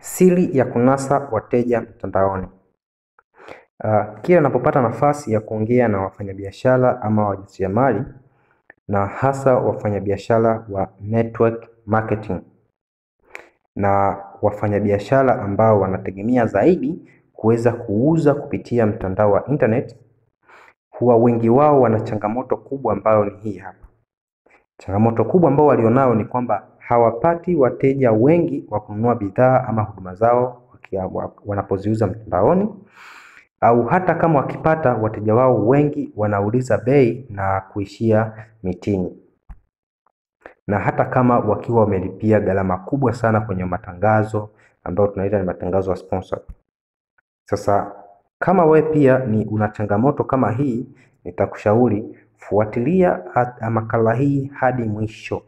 Siri ya kunasa wateja mtandaoni. Uh, kila anapopata nafasi ya kuongea na wafanyabiashara ama wajasiriamali na hasa wafanyabiashara wa network marketing na wafanyabiashara ambao wanategemea zaidi kuweza kuuza kupitia mtandao wa internet, huwa wengi wao wana changamoto kubwa ambayo ni hii hapa. Changamoto kubwa ambayo walionao ni kwamba hawapati wateja wengi wa kununua bidhaa ama huduma zao wanapoziuza mtandaoni, au hata kama wakipata wateja wao wengi wanauliza bei na kuishia mitini, na hata kama wakiwa wamelipia gharama kubwa sana kwenye matangazo ambayo tunaita ni matangazo ya sponsor. Sasa kama we pia ni una changamoto kama hii, nitakushauri fuatilia makala hii hadi mwisho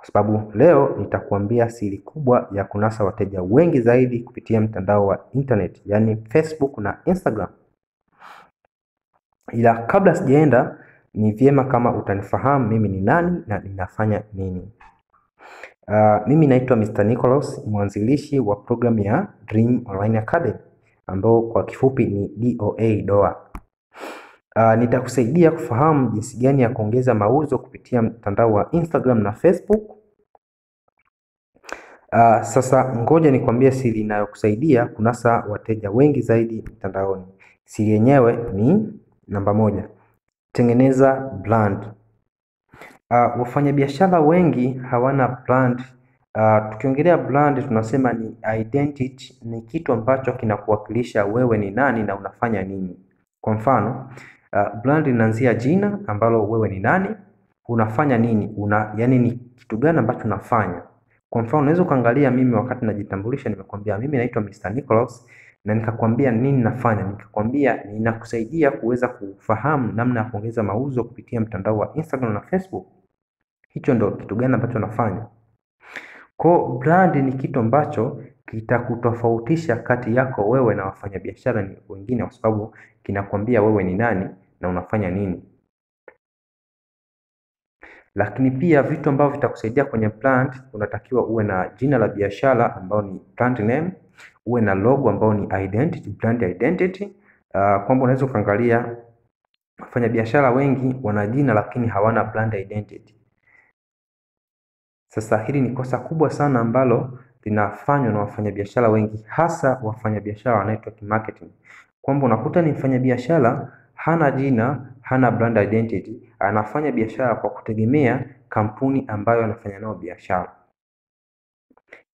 kwa sababu leo nitakuambia siri kubwa ya kunasa wateja wengi zaidi kupitia mtandao wa internet, yani Facebook na Instagram. Ila kabla sijaenda, ni vyema kama utanifahamu mimi ni nani na ninafanya nini. Uh, mimi naitwa Mr. Nicholas, mwanzilishi wa programu ya Dream Online Academy ambao kwa kifupi ni DOA doa. Uh, ah, nitakusaidia kufahamu jinsi gani ya kuongeza mauzo kupitia mtandao wa Instagram na Facebook Uh, sasa ngoja nikwambie siri inayokusaidia kunasa wateja wengi zaidi mtandaoni. Siri yenyewe ni namba moja, tengeneza brand. Uh, wafanyabiashara wengi hawana brand. Uh, tukiongelea brand tunasema ni identity, ni kitu ambacho kinakuwakilisha wewe ni nani na unafanya nini. Kwa mfano, uh, brand inaanzia jina ambalo wewe ni nani, unafanya nini, una, yani ni kitu gani ambacho unafanya kwa mfano, unaweza ukaangalia mimi wakati najitambulisha, nimekwambia mimi naitwa Mr. Nicholas na nikakwambia nini nafanya, nikakwambia ninakusaidia kuweza kufahamu namna ya kuongeza mauzo kupitia mtandao wa Instagram na Facebook. Hicho ndo kitu gani ambacho nafanya. Kwa brand ni kitu ambacho kitakutofautisha kati yako wewe na wafanyabiashara wengine, kwa sababu kinakwambia wewe ni nani na unafanya nini. Lakini pia vitu ambavyo vitakusaidia kwenye plant, unatakiwa uwe na jina la biashara ambao ni plant name, uwe na logo ambao ni identity, brand identity. Uh, kwamba unaweza ukaangalia wafanyabiashara wengi wana jina lakini hawana brand identity. Sasa hili ni kosa kubwa sana ambalo linafanywa na wafanyabiashara wengi, hasa wafanyabiashara wa network marketing, kwamba unakuta ni mfanyabiashara hana jina, hana brand identity, anafanya biashara kwa kutegemea kampuni ambayo anafanya nayo biashara.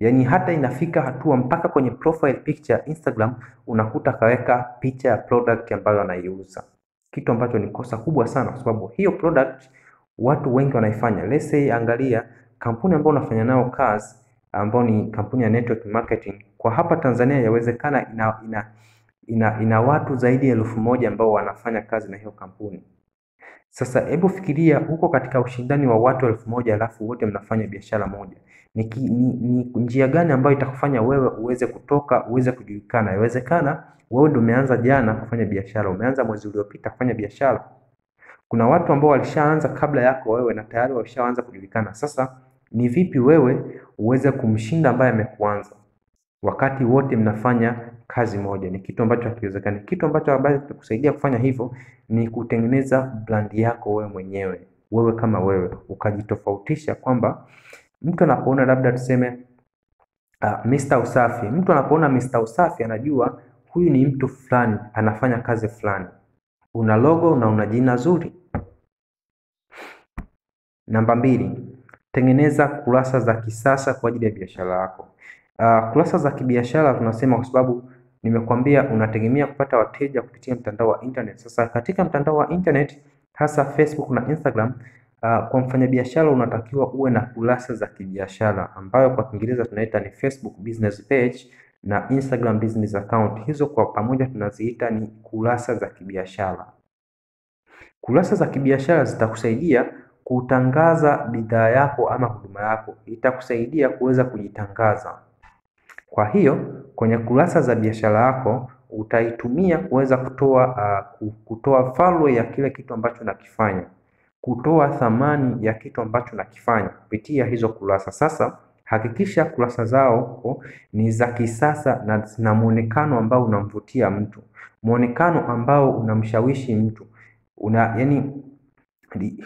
Yaani hata inafika hatua mpaka kwenye profile picture ya Instagram unakuta kaweka picha ya product ambayo anaiuza, kitu ambacho ni kosa kubwa sana, kwa sababu hiyo product watu wengi wanaifanya. Let's say, angalia kampuni ambayo unafanya nao kazi ambayo ni kampuni ya network marketing kwa hapa Tanzania, yawezekana ina, ina ina, ina watu zaidi ya elfu moja ambao wanafanya kazi na hiyo kampuni. Sasa hebu fikiria huko katika ushindani wa watu elfu moja alafu wote mnafanya biashara moja. Ni, ki, ni, ni njia gani ambayo itakufanya wewe uweze kutoka, uweze kujulikana? Iwezekana wewe ndio umeanza jana kufanya biashara, umeanza mwezi uliopita kufanya biashara. Kuna watu ambao walishaanza kabla yako wewe na tayari walishaanza kujulikana. Sasa ni vipi wewe uweze kumshinda ambaye amekuanza wakati wote mnafanya kazi moja, ni kitu ambacho hakiwezekani. Kitu ambacho ambacho kitakusaidia kufanya hivyo ni kutengeneza brand yako wewe mwenyewe, wewe kama wewe, ukajitofautisha kwamba mtu anapoona labda tuseme uh, ah, Mr. Usafi, mtu anapoona Mr. Usafi anajua huyu ni mtu fulani, anafanya kazi fulani. Una logo na una jina zuri. Namba mbili, tengeneza kurasa za kisasa kwa ajili ya biashara yako. Uh, kurasa za kibiashara tunasema kwa sababu Nimekwambia unategemea kupata wateja kupitia mtandao wa internet. Sasa katika mtandao wa internet hasa Facebook na Instagram, uh, kwa mfanyabiashara unatakiwa uwe na kurasa za kibiashara ambayo kwa Kiingereza tunaita ni Facebook business page na Instagram business account. Hizo kwa pamoja tunaziita ni kurasa za kibiashara. Kurasa za kibiashara zitakusaidia kutangaza bidhaa yako ama huduma yako, itakusaidia kuweza kujitangaza. Kwa hiyo kwenye kurasa za biashara yako utaitumia kuweza kutoa uh, kutoa value ya kile kitu ambacho nakifanya, kutoa thamani ya kitu ambacho nakifanya kupitia hizo kurasa. Sasa hakikisha kurasa zao ko, ni za kisasa na zina muonekano ambao unamvutia mtu, muonekano ambao unamshawishi mtu una, yani,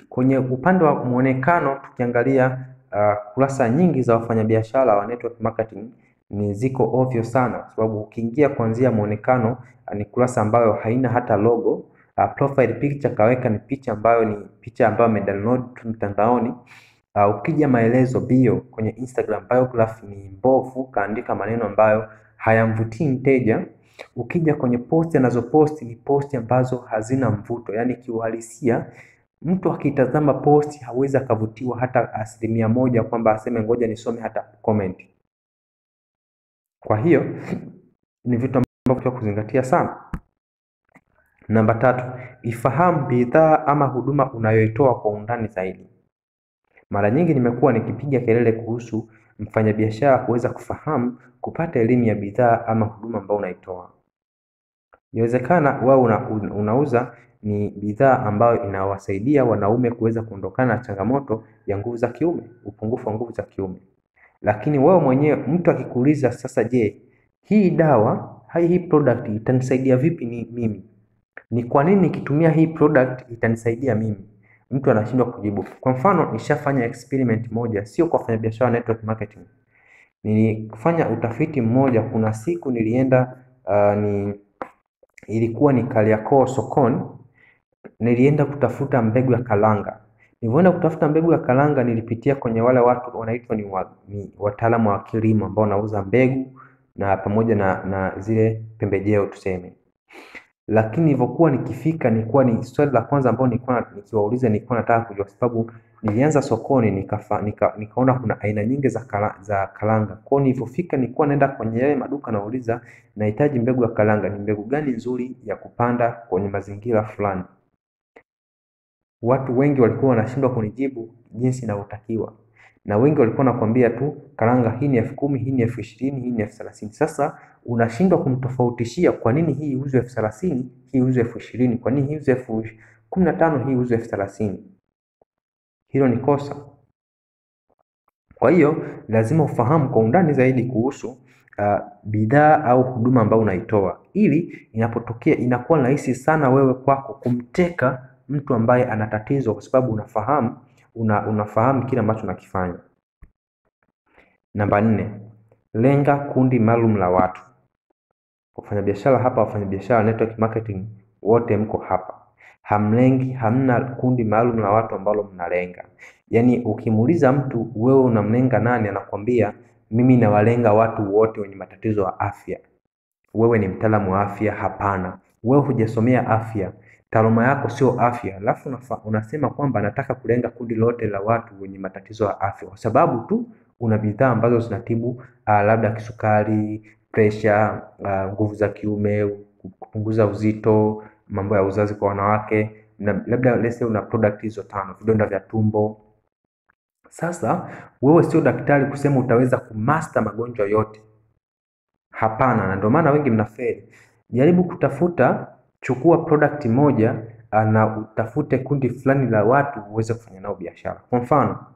kwenye upande wa muonekano tukiangalia uh, kurasa nyingi za wafanyabiashara wa network marketing ni ziko ovyo sana, kwa sababu ukiingia kuanzia muonekano ah, ni kurasa ambayo haina hata logo. Uh, profile picture kaweka ni picha ambayo ni picha ambayo amedownload tu mtandaoni. Uh, ukija maelezo bio kwenye Instagram biography ni mbovu, kaandika maneno ambayo hayamvutii mteja. Ukija kwenye posti anazoposti ni posti ambazo hazina mvuto, yaani kiuhalisia mtu akitazama posti hawezi akavutiwa hata asilimia moja kwamba aseme ngoja nisome hata comment. Kwa hiyo ni vitu ambavyo kuzingatia sana. Namba tatu, ifahamu bidhaa ama huduma unayoitoa kwa undani zaidi. Mara nyingi nimekuwa nikipiga kelele kuhusu mfanyabiashara kuweza kufahamu kupata elimu ya bidhaa ama huduma ambayo unaitoa. Inawezekana wewe una, unauza ni bidhaa ambayo inawasaidia wanaume kuweza kuondokana na changamoto ya nguvu za kiume, upungufu wa nguvu za kiume. Lakini wewe mwenyewe mtu akikuuliza sasa, je, hii dawa hii product itanisaidia vipi ni mimi? Ni kwa nini nikitumia hii product itanisaidia mimi? Mtu anashindwa kujibu. Kwa mfano, nishafanya experiment moja, sio kwa fanya biashara network marketing. Nilifanya utafiti mmoja, kuna siku nilienda uh, ni ilikuwa ni Kariakoo sokoni, nilienda kutafuta mbegu ya kalanga. Nilivyoenda kutafuta mbegu ya karanga, nilipitia kwenye wale watu wanaitwa ni, wa, ni wataalamu wa kilimo ambao wanauza mbegu na pamoja na, na zile pembejeo tuseme. Lakini nilipokuwa nikifika, nilikuwa ni swali la kwanza ambao nilikuwa nikiwauliza, nilikuwa nataka kujua, sababu nilianza sokoni nikafa, nika, nikaona kuna aina nyingi za, kala, za karanga. Kwa hiyo nilipofika, nilikuwa naenda kwenye yale maduka, nauliza nahitaji mbegu ya karanga, ni mbegu gani nzuri ya kupanda kwenye mazingira fulani watu wengi walikuwa wanashindwa kunijibu jinsi inavyotakiwa, na wengi walikuwa nakwambia tu karanga, hii ni elfu kumi, hii ni elfu ishirini, hii ni elfu thelathini. Sasa unashindwa kumtofautishia, kwa nini hii iuzwe elfu thelathini, hii iuzwe elfu ishirini, kwa nini hii iuzwe elfu kumi na tano, hii iuzwe elfu thelathini? Hilo ni kosa. Kwa hiyo lazima ufahamu kwa undani zaidi kuhusu uh, bidhaa au huduma ambayo unaitoa, ili inapotokea inakuwa rahisi sana wewe kwako kumteka mtu ambaye ana tatizo, kwa sababu unafahamu una, unafahamu kile ambacho unakifanya. Namba nne, lenga kundi maalum la watu. Wafanyabiashara hapa, wafanyabiashara network marketing wote mko hapa, hamlengi, hamna kundi maalum la watu ambalo mnalenga. Yaani ukimuuliza mtu wewe unamlenga nani, anakwambia mimi nawalenga watu wote wenye matatizo ya afya. Wewe ni mtaalamu wa afya? Hapana, wewe hujasomea afya taaluma yako sio afya, alafu unasema kwamba nataka kulenga kundi lote la watu wenye matatizo ya afya kwa sababu tu una bidhaa ambazo zinatibu uh, labda kisukari, presha, ah, nguvu uh, za kiume, kupunguza uzito, mambo ya uzazi kwa wanawake na labda lese una product hizo tano, vidonda vya tumbo. Sasa wewe sio daktari kusema utaweza kumaster magonjwa yote, hapana. Na ndio maana wengi mnafeli. Jaribu kutafuta Chukua product moja ah, na utafute kundi fulani la watu uweze kufanya nao biashara. Kwa mfano,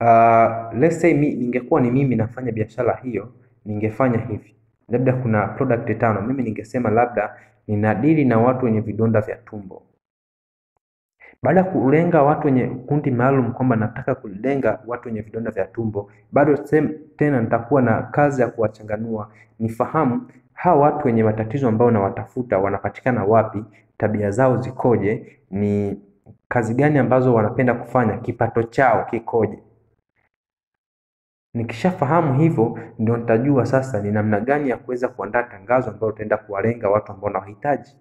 uh, let's say mi, ningekuwa ni mimi nafanya biashara hiyo, ningefanya hivi. Labda kuna product tano, mimi ningesema labda ninadili na watu wenye vidonda vya tumbo. Baada ya kulenga watu wenye kundi maalum kwamba nataka kulenga watu wenye vidonda vya tumbo, bado tena nitakuwa na kazi ya kuwachanganua nifahamu hawa watu wenye matatizo ambao nawatafuta wanapatikana wapi, tabia zao zikoje, ni kazi gani ambazo wanapenda kufanya, kipato chao kikoje. Nikishafahamu hivyo, ndio nitajua sasa ni namna gani ya kuweza kuandaa tangazo ambalo utaenda kuwalenga watu ambao nawahitaji.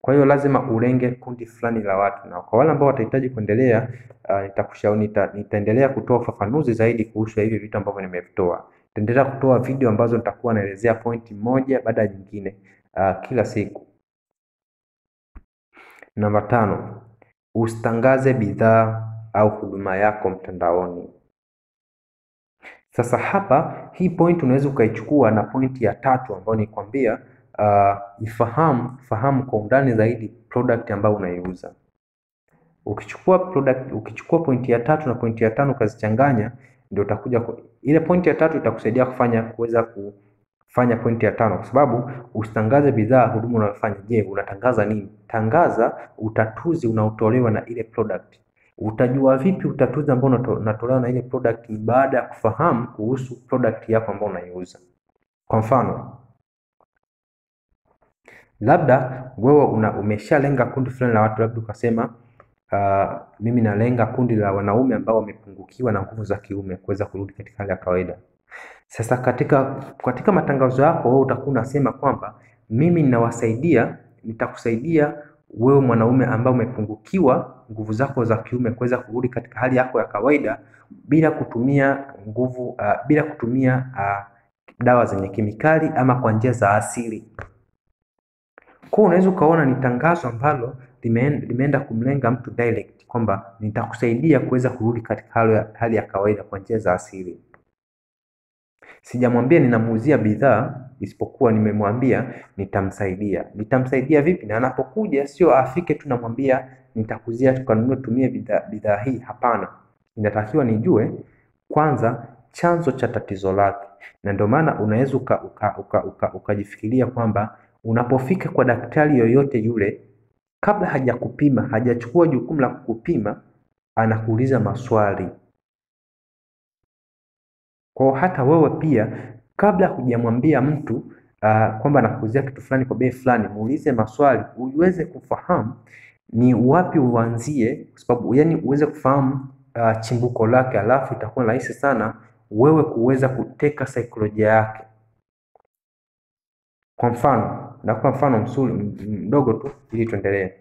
Kwa hiyo lazima ulenge kundi fulani la watu, na kwa wale ambao watahitaji kuendelea, uh, nitakushauri nita, nitaendelea kutoa ufafanuzi zaidi kuhusu hivi vitu ambavyo nimevitoa. Nitaendelea kutoa video ambazo nitakuwa naelezea pointi moja baada ya nyingine uh, kila siku. Namba tano, usitangaze bidhaa au huduma yako mtandaoni. Sasa hapa hii point unaweza ukaichukua na pointi ya tatu ambayo nikwambia uh, ah, ifahamu fahamu kwa undani zaidi product ambayo unaiuza. Ukichukua product, ukichukua pointi ya tatu na pointi ya tano ukazichanganya ndio utakuja ku... ile pointi ya tatu itakusaidia kufanya kuweza kufanya pointi ya tano, kwa sababu usitangaze bidhaa huduma unayofanya. Je, unatangaza nini? Tangaza utatuzi unaotolewa na ile product. Utajua vipi utatuzi ambao unatolewa na ile product? Baada ya kufahamu kuhusu product yako ambayo unaiuza. Kwa mfano labda wewe una umeshalenga kundi fulani la watu, labda ukasema uh, mimi nalenga kundi la wanaume ambao wamepungukiwa na nguvu za kiume kuweza kurudi katika hali ya kawaida. Sasa katika katika matangazo yako wewe utakuwa unasema kwamba mimi ninawasaidia, nitakusaidia wewe mwanaume ambao umepungukiwa nguvu zako za kiume kuweza kurudi katika hali yako ya kawaida bila kutumia nguvu uh, bila kutumia uh, dawa zenye kemikali ama kwa njia za asili. Kwa unaweza ukaona ni tangazo ambalo limeenda kumlenga mtu direct kwamba nitakusaidia kuweza kurudi katika hali ya kawaida kwa njia za asili. Sijamwambia ninamuuzia bidhaa, isipokuwa nimemwambia nitamsaidia. Nitamsaidia vipi? Na anapokuja sio afike tu namwambia nitakuzia tukanunue, tumie bidhaa hii. Hapana, inatakiwa nijue kwanza chanzo cha tatizo lake, na ndio maana unaweza uka, ukajifikiria uka, uka, uka kwamba unapofika kwa daktari yoyote yule Kabla hajakupima hajachukua jukumu la kukupima, anakuuliza maswali. Kwa hata wewe pia kabla hujamwambia mtu uh, kwamba anakuuzia kitu fulani kwa bei fulani, muulize maswali uweze kufahamu ni wapi uanzie, kwa sababu yani uweze kufahamu uh, chimbuko lake, alafu itakuwa rahisi sana wewe kuweza kuteka saikolojia yake. Kwa mfano nakupa mfano msuri mdogo tu ili tuendelee.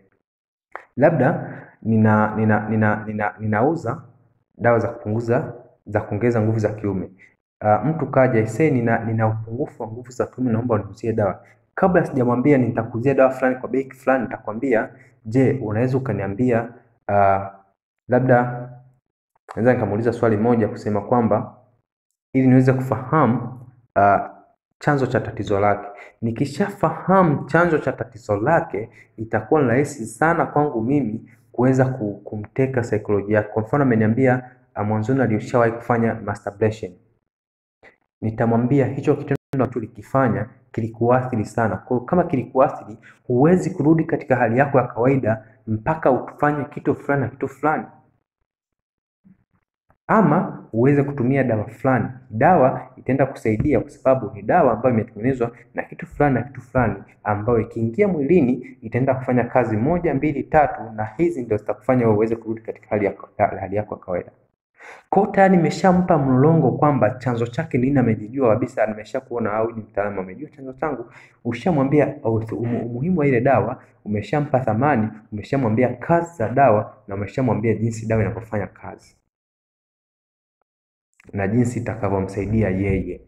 Labda nina nina nina ninauza nina, dawa za kupunguza za kuongeza nguvu za kiume. Uh, mtu kaja ise nina, nina upungufu wa nguvu za kiume, naomba uniuzie dawa. Kabla sijamwambia nitakuzia dawa fulani kwa bei fulani, nitakwambia je, unaweza ukaniambia uh, labda naweza nikamuuliza swali moja kusema kwamba ili niweze kufahamu uh, chanzo cha tatizo lake. Nikishafahamu chanzo cha tatizo lake, itakuwa rahisi sana kwangu mimi kuweza kumteka saikolojia yake. Kwa mfano, ameniambia ah, mwanzoni alishawahi kufanya masturbation, nitamwambia hicho kitendo tulikifanya kilikuathiri sana. Kwa kama kilikuathiri, huwezi kurudi katika hali yako ya kawaida mpaka ufanye kitu fulani na kitu fulani ama uweze kutumia dawa fulani. Dawa itaenda kusaidia kwa sababu ni dawa ambayo imetengenezwa na kitu fulani na kitu fulani, ambayo ikiingia mwilini itaenda kufanya kazi moja, mbili, tatu, na hizi ndio zitakufanya wewe uweze kurudi katika hali yako ya kawaida. Kwa hiyo tayari nimeshampa mlongo kwamba chanzo chake nini, amejijua kabisa, nimeshakuona au ni mtaalamu amejua chanzo changu. Ushamwambia umuhimu wa ile dawa, umeshampa thamani, umeshamwambia kazi za dawa na umeshamwambia jinsi dawa inavyofanya kazi na jinsi itakavyomsaidia yeye.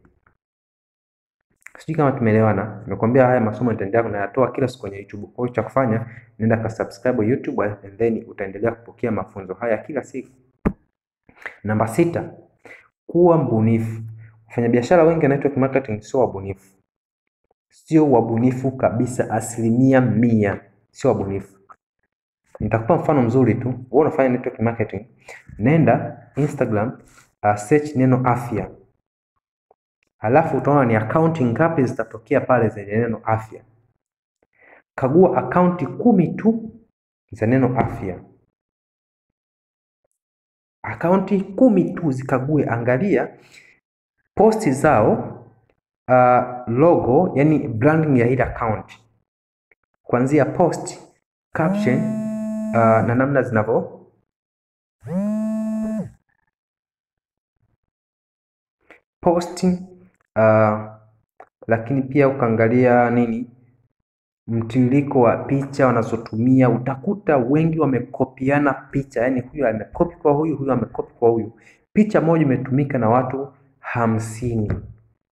Sijui kama tumeelewana. Nimekuambia haya masomo nitaendelea kunayatoa kila siku kwenye YouTube. Kwa hiyo cha kufanya, nenda ka subscribe YouTube and then utaendelea kupokea mafunzo haya kila siku. Namba sita, kuwa mbunifu. Wafanyabiashara wengi wa network marketing sio wabunifu, sio wabunifu kabisa, asilimia mia sio wabunifu. Nitakupa mfano mzuri tu. Wewe unafanya network marketing, nenda Instagram uh, search neno afya, alafu utaona ni akaunti ngapi zitatokea pale zenye neno afya. Kagua akaunti kumi tu za neno afya, akaunti kumi tu zikague, angalia posti zao, uh, logo, yani branding ya ile akaunti kuanzia post, caption, uh, na namna zinavyo post uh, ah, lakini pia ukaangalia nini mtiririko wa picha wanazotumia utakuta wengi wamekopiana picha, yani huyu amekopi kwa huyu, huyu amekopi kwa huyu. Picha moja imetumika na watu hamsini.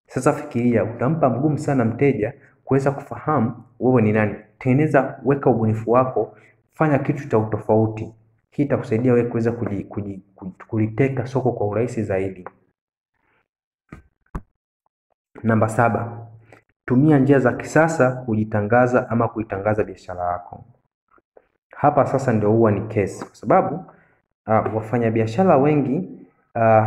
Sasa fikiria, utampa mgumu sana mteja kuweza kufahamu wewe ni nani. Tengeneza, weka ubunifu wako, fanya kitu cha utofauti. Hii itakusaidia wewe kuweza kuliteka soko kwa urahisi zaidi. Namba saba, tumia njia za kisasa kujitangaza ama kuitangaza biashara yako. Hapa sasa ndio huwa ni kesi, kwa sababu uh, ah, wafanyabiashara wengi uh,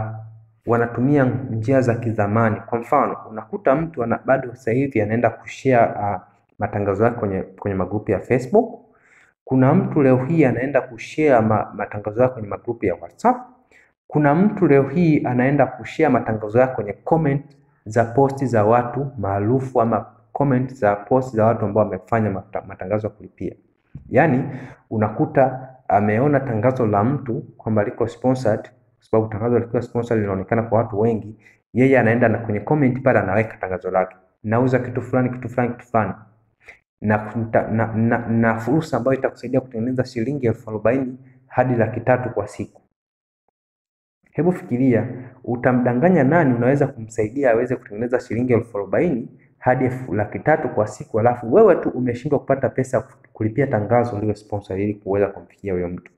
wanatumia njia za kizamani. Kwa mfano, unakuta mtu ana bado sasa hivi anaenda kushare uh, matangazo yake kwenye, kwenye magrupu ya Facebook. Kuna mtu leo hii anaenda kushare ma, matangazo yake kwenye magrupu ya WhatsApp. Kuna mtu leo hii anaenda kushare matangazo yake kwenye comment za posti za watu maarufu ama comment za posti za watu ambao wamefanya matangazo ya kulipia. Yaani unakuta ameona tangazo la mtu kwamba liko sponsored, kwa sababu tangazo likiwa sponsored linaonekana kwa watu wengi, yeye anaenda na kwenye comment pale anaweka tangazo lake, nauza kitu fulani kitu fulani kitu fulani na, na, na, na fursa ambayo itakusaidia kutengeneza shilingi elfu arobaini hadi laki tatu kwa siku. Hebu fikiria utamdanganya nani unaweza kumsaidia aweze kutengeneza shilingi elfu arobaini hadi elfu laki tatu kwa siku, alafu wewe tu umeshindwa kupata pesa kulipia tangazo lile sponsor, ili kuweza kumfikia huyo mtu.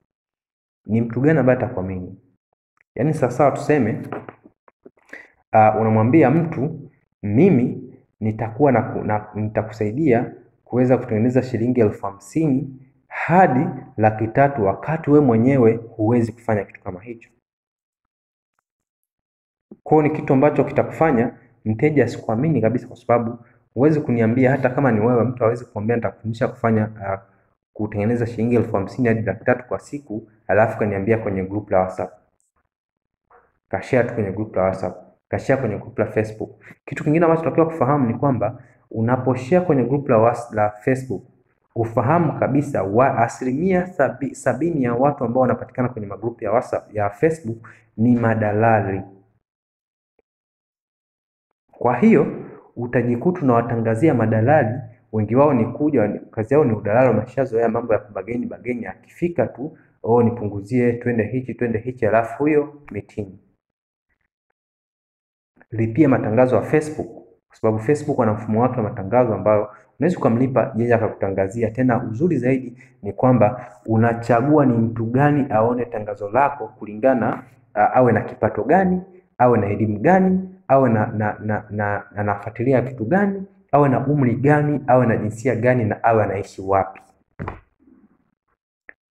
Ni mtu gani ambaye atakuamini? Yaani sasa tuseme uh, unamwambia mtu mimi nitakuwa na, na, nitakusaidia kuweza kutengeneza shilingi elfu hamsini hadi laki tatu wakati we mwenyewe huwezi kufanya kitu kama hicho. Kwao ni kitu ambacho kitakufanya mteja asikuamini kabisa, kwa sababu huwezi kuniambia hata kama ni wewe, mtu hawezi kuambia nitakufundisha kufanya uh, kutengeneza shilingi elfu hamsini hadi laki tatu kwa siku, alafu kaniambia kwenye group la WhatsApp, kashare tu kwenye group la WhatsApp, kashare kwenye group la Facebook. Kitu kingine ambacho tunatakiwa kufahamu ni kwamba unaposhare kwenye group la, was, la Facebook ufahamu kabisa wa asilimia sabi, sabini ya watu ambao wanapatikana kwenye magrupu ya WhatsApp ya Facebook ni madalali. Kwa hiyo utajikuta unawatangazia madalali, wengi wao ni kuja, kazi yao ni udalali, wameshazoea mambo ya kubageni bageni, akifika tu oh, nipunguzie, twende hichi twende hichi, alafu huyo mitini. Lipia matangazo ya Facebook kwa sababu Facebook wana mfumo wake wa matangazo ambayo unaweza ukamlipa yeye akakutangazia. Tena uzuri zaidi ni kwamba unachagua ni mtu gani aone tangazo lako kulingana, awe na kipato gani, awe na elimu gani, awe na na na, na, na, na kitu gani, awe na umri gani, awe na jinsia gani, na awe anaishi wapi.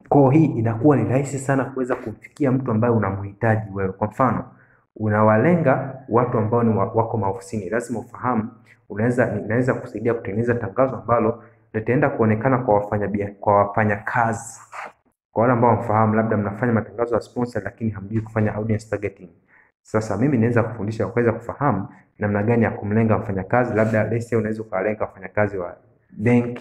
Kwa hii inakuwa ni rahisi sana kuweza kumfikia mtu ambaye unamhitaji wewe. Kwa mfano, unawalenga watu ambao ni wako maofisini, lazima ufahamu unaweza inaweza kusaidia kutengeneza tangazo ambalo litaenda kuonekana kwa wafanya kwa wafanyakazi, kwa wale ambao wamfahamu, labda mnafanya matangazo ya sponsor, lakini hamjui kufanya audience targeting. Sasa mimi naweza kufundisha kuweza kufahamu namna gani ya kumlenga mfanyakazi, labda lese, unaweza ukawalenga wafanyakazi wa bank,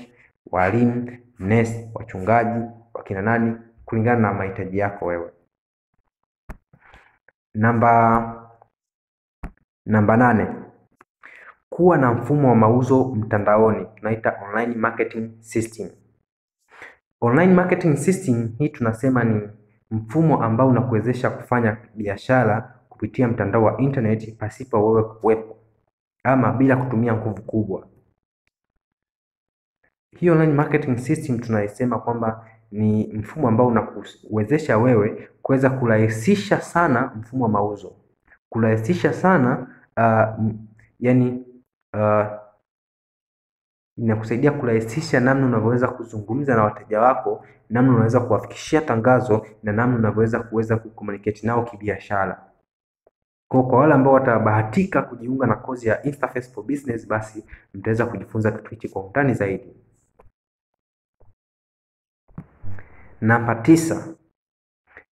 walimu, nesi, wachungaji, wakina nani, kulingana na mahitaji yako wewe. Namba namba nane, kuwa na mfumo wa mauzo mtandaoni tunaita online marketing system. Online marketing system hii tunasema ni mfumo ambao unakuwezesha kufanya biashara kupitia mtandao wa internet pasipo wewe kuwepo ama bila kutumia nguvu kubwa. Hii online marketing system tunaisema kwamba ni mfumo ambao unakuwezesha wewe kuweza kurahisisha sana mfumo wa mauzo, kurahisisha sana uh, yani uh, inakusaidia kurahisisha namna unavyoweza kuzungumza na wateja wako, namna unaweza kuwafikishia tangazo na namna unavyoweza kuweza kucommunicate nao kibiashara. Kwa kwa wale ambao watabahatika kujiunga na kozi ya Interface for Business, basi mtaweza kujifunza kitu hichi kwa undani zaidi. Namba tisa,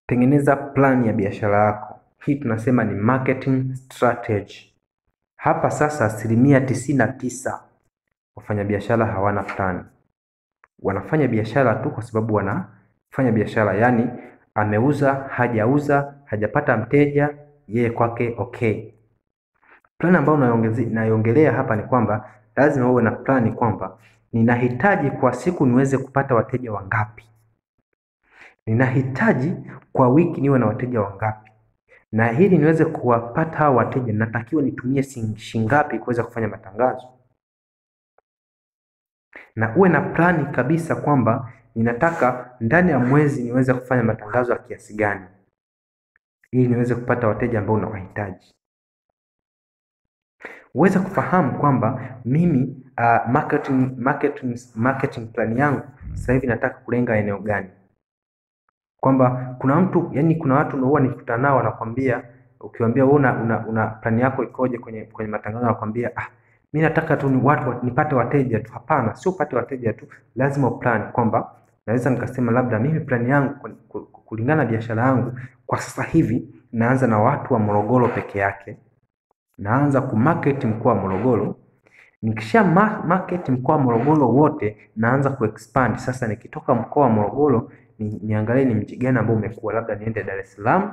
tengeneza plani ya biashara yako. Hii tunasema ni marketing strategy. Hapa sasa asilimia tisini na tisa wafanyabiashara hawana plani, wanafanya biashara tu kwa sababu wanafanya biashara, yaani ameuza hajauza, hajapata mteja yeye kwake okay. Plan ambayo naiongelea hapa ni kwamba lazima uwe na plan kwamba ninahitaji kwa siku niweze kupata wateja wangapi, ninahitaji kwa wiki niwe na wateja wangapi, na ili niweze kuwapata hao wateja natakiwa nitumie shingapi kuweza kufanya matangazo. Na uwe na plani kabisa kwamba ninataka ndani ya mwezi niweze kufanya matangazo ya kiasi gani ili niweze kupata wateja ambao unawahitaji. Uweze kufahamu kwamba mimi uh, marketing, marketing, marketing plan yangu sasa hivi nataka kulenga eneo gani, kwamba kuna mtu yani, kuna watu huwa nikutana nao wanakwambia, ukiwaambia wewe una, una, una plan yako ikoje kwenye kwenye matangazo, wanakwambia ah, mimi nataka tu ni watu nipate wateja tu. Hapana, sio upate wateja tu, lazima plan kwamba naweza nikasema labda mimi plan yangu kulingana na biashara yangu kwa sasa hivi naanza na watu wa Morogoro peke yake, naanza ku market mkoa wa Morogoro. Nikisha market mkoa wa Morogoro wote, naanza ku expand sasa. Nikitoka mkoa wa Morogoro ni, niangalie ni mji gani ambao umekuwa, labda niende Dar es Salaam.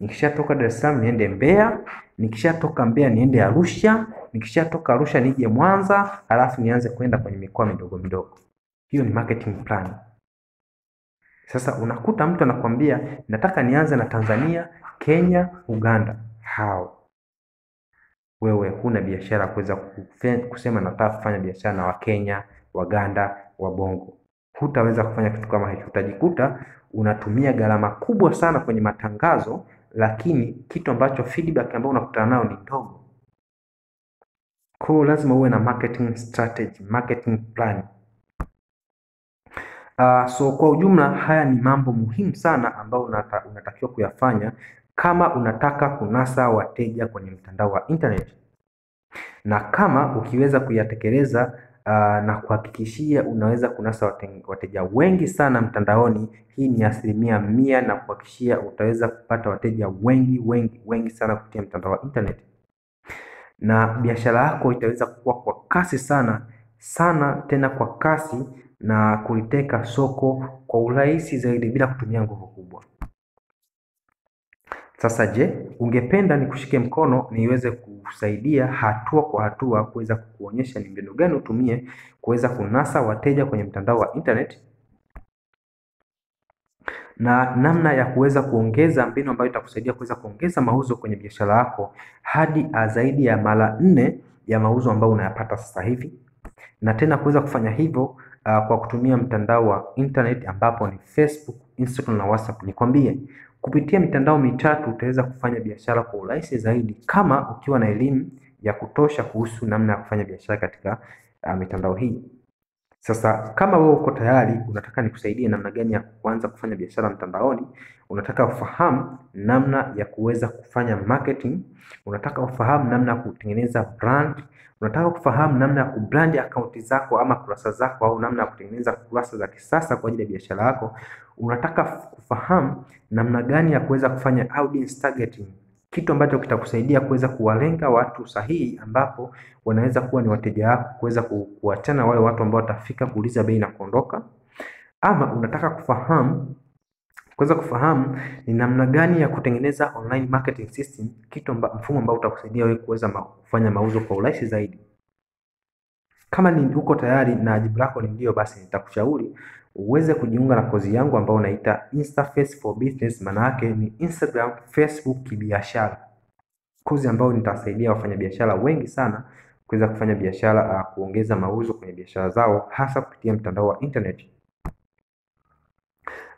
Nikishatoka Dar es Salaam niende Mbeya, nikishatoka Mbeya niende Arusha, nikishatoka Arusha nije Mwanza, halafu nianze kwenda kwenye mikoa midogo midogo. Hiyo ni marketing plan. Sasa unakuta mtu anakwambia nataka nianze na Tanzania, Kenya, Uganda. How? Wewe huna biashara kuweza kusema nataka kufanya biashara na Wakenya, Waganda, Wabongo. Hutaweza kufanya kitu kama hicho. Utajikuta unatumia gharama kubwa sana kwenye matangazo, lakini kitu ambacho feedback ambayo unakutana nayo ni ndogo. Kwa lazima uwe na marketing strategy, marketing plan. Uh, so kwa ujumla haya ni mambo muhimu sana ambayo unata, unatakiwa kuyafanya kama unataka kunasa wateja kwenye mtandao wa internet, na kama ukiweza kuyatekeleza uh, na kuhakikishia unaweza kunasa wateja wengi sana mtandaoni. Hii ni asilimia mia na kuhakikishia utaweza kupata wateja wengi wengi wengi sana kupitia mtandao wa internet, na biashara yako itaweza kukua kwa kasi sana sana tena kwa kasi na kuliteka soko kwa urahisi zaidi bila kutumia nguvu kubwa. Sasa je, ungependa nikushike mkono niweze kusaidia hatua kwa hatua kuweza kukuonyesha ni mbinu gani utumie kuweza kunasa wateja kwenye mtandao wa internet na namna ya kuweza kuongeza mbinu ambayo itakusaidia kuweza kuongeza mauzo kwenye biashara yako hadi ah, zaidi ya mara nne ya mauzo ambayo unayapata sasa hivi, na tena kuweza kufanya hivyo uh, kwa kutumia mtandao wa internet ambapo ni Facebook, Instagram na WhatsApp. Nikwambie, kupitia mitandao mitatu utaweza kufanya biashara kwa urahisi zaidi kama ukiwa na elimu ya kutosha kuhusu namna ya kufanya biashara katika uh, mitandao hii. Sasa kama wewe uko tayari, unataka nikusaidie namna gani ya kuanza kufanya biashara mtandaoni, unataka ufahamu namna ya kuweza kufanya marketing, unataka ufahamu namna ya kutengeneza brand, unataka kufahamu namna ya kubrand akaunti zako ama kurasa zako, au namna ya kutengeneza kurasa za kisasa kwa ajili ya biashara yako, unataka kufahamu namna gani ya kuweza kufanya audience targeting kitu ambacho kitakusaidia kuweza kuwalenga watu sahihi, ambapo wanaweza kuwa ni wateja wako, kuweza kuachana wale watu ambao watafika kuuliza bei na kuondoka. Ama unataka kufahamu kuweza kufahamu ni namna gani ya kutengeneza online marketing system, kitu amba, mfumo ambao utakusaidia wewe kuweza ma, kufanya mauzo kwa urahisi zaidi. Kama ni uko tayari na jibu lako ni ndio, basi nitakushauri uweze kujiunga na kozi yangu ambayo unaita Instaface for Business, maana yake ni Instagram, Facebook kibiashara, kozi ambayo nitasaidia wafanyabiashara wengi sana kuweza kufanya biashara, uh, kuongeza mauzo kwenye biashara zao hasa kupitia mtandao wa internet.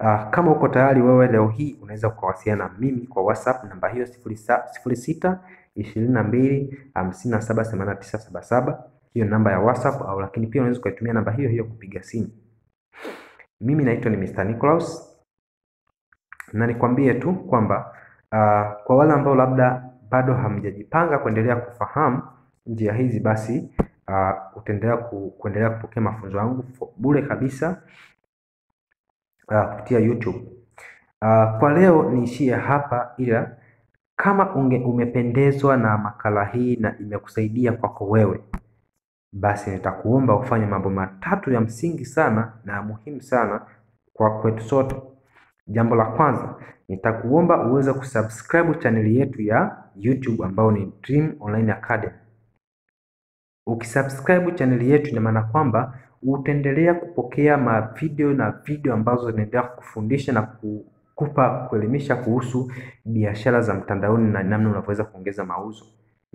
Uh, kama uko tayari wewe leo hii unaweza ukawasiliana na mimi kwa WhatsApp namba hiyo 06 hiyo namba ya WhatsApp au lakini pia unaweza kutumia namba hiyo hiyo kupiga simu. Mimi naitwa ni Mr. Nicholaus na nikwambie tu kwamba uh, kwa wale ambao labda bado hamjajipanga kuendelea kufahamu njia hizi, basi uh, utaendelea ku, kuendelea kupokea mafunzo yangu bure kabisa uh, kupitia YouTube. Uh, kwa leo niishie hapa, ila kama unge, umependezwa na makala hii na imekusaidia kwako wewe basi nitakuomba ufanye mambo matatu ya msingi sana na ya muhimu sana kwa kwetu sote. Jambo la kwanza, nitakuomba uweze kusubscribe chaneli yetu ya YouTube ambayo ni Dream Online Academy. Ukisubscribe chaneli yetu, ina maana kwamba utaendelea kupokea mavideo na video ambazo zinaendelea kukufundisha na kukupa kuelimisha kuhusu biashara za mtandaoni na namna unavyoweza kuongeza mauzo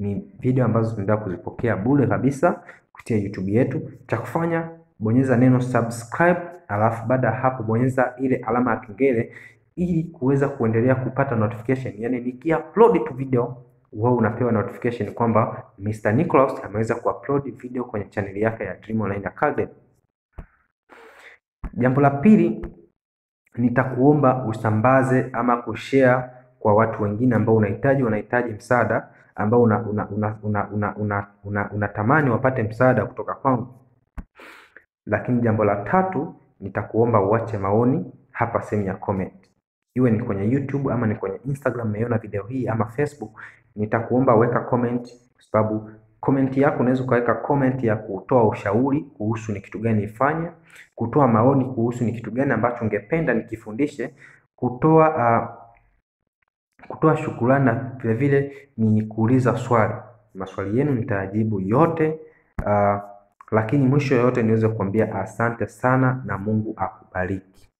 ni video ambazo tunaendelea kuzipokea bure kabisa kupitia YouTube yetu. Cha kufanya bonyeza neno subscribe, alafu baada ya hapo bonyeza ile alama ya kengele ili kuweza kuendelea kupata notification. Yani niki upload tu video wewe unapewa notification kwamba Mr. Nicholas ameweza kuupload video kwenye channel yake ya Dream Online Academy. Jambo la pili nitakuomba usambaze ama kushare kwa watu wengine ambao unahitaji wanahitaji msaada ambao unatamani una, una, una, una, una, una wapate msaada kutoka kwangu. Lakini jambo la tatu, nitakuomba uache maoni hapa sehemu ya comment, iwe ni kwenye YouTube ama ni kwenye Instagram umeiona video hii ama Facebook, nitakuomba weka comment, kwa sababu comment yako unaweza ukaweka comment ya kutoa ushauri kuhusu ni kitu gani ifanye, kutoa maoni kuhusu ni kitu gani ambacho ungependa nikifundishe, kutoa uh, Kutoa shukrani na vilevile ni kuuliza swali, maswali yenu nitayajibu yote. Uh, lakini mwisho yote niweze kuambia asante sana na Mungu akubariki.